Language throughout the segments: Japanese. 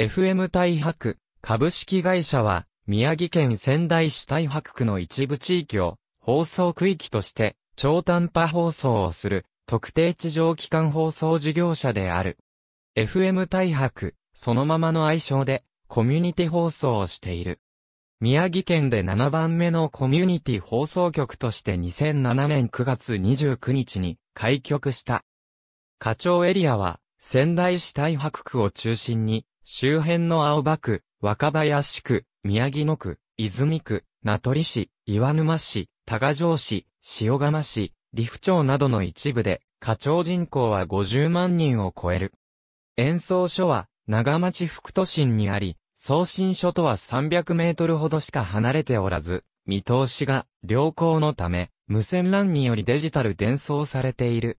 FM 大白、株式会社は、宮城県仙台市大白区の一部地域を、放送区域として、超短波放送をする、特定地上機関放送事業者である。FM 大白、そのままの愛称で、コミュニティ放送をしている。宮城県で7番目のコミュニティ放送局として2007年9月29日に開局した。課長エリアは仙台市大白区を中心に周辺の青葉区、若林区、宮城野区、泉区、名取市、岩沼市、多賀城市、塩釜市、利府町などの一部で、課長人口は50万人を超える。演奏所は、長町副都心にあり、送信所とは300メートルほどしか離れておらず、見通しが良好のため、無線 LAN によりデジタル伝送されている。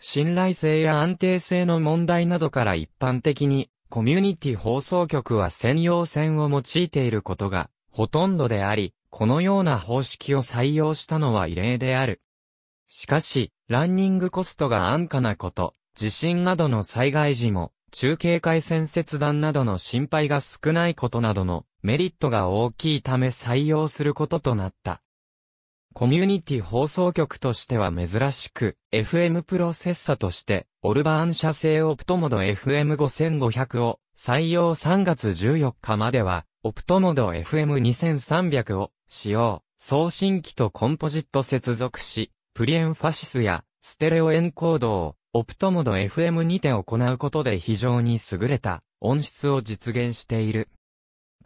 信頼性や安定性の問題などから一般的にコミュニティ放送局は専用線を用いていることがほとんどであり、このような方式を採用したのは異例である。しかし、ランニングコストが安価なこと、地震などの災害時も、中継回線切断などの心配が少ないことなどのメリットが大きいため採用することとなった。コミュニティ放送局としては珍しく、FM プロセッサとして、オルバーン社製オプトモド FM5500 を採用3月14日までは、オプトモド FM2300 を使用、送信機とコンポジット接続し、プリエンファシスやステレオエンコードをオプトモド FM にて行うことで非常に優れた音質を実現している。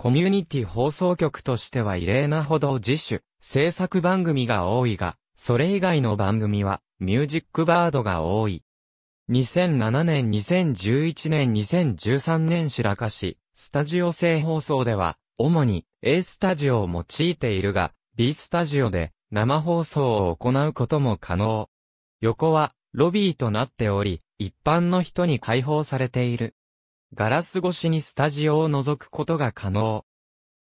コミュニティ放送局としては異例なほど自主、制作番組が多いが、それ以外の番組は、ミュージックバードが多い。2007年、2011年、2013年白河市、スタジオ制放送では、主に A スタジオを用いているが、B スタジオで生放送を行うことも可能。横はロビーとなっており、一般の人に開放されている。ガラス越しにスタジオを覗くことが可能。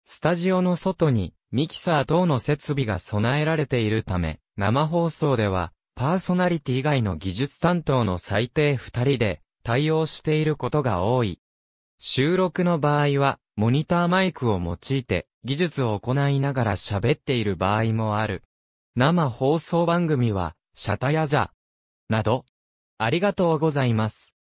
スタジオの外にミキサー等の設備が備えられているため、生放送ではパーソナリティ以外の技術担当の最低2人で対応していることが多い。収録の場合は、モニターマイクを用いて技術を行いながら喋っている場合もある。生放送番組は、シャタヤザ、など、ありがとうございます。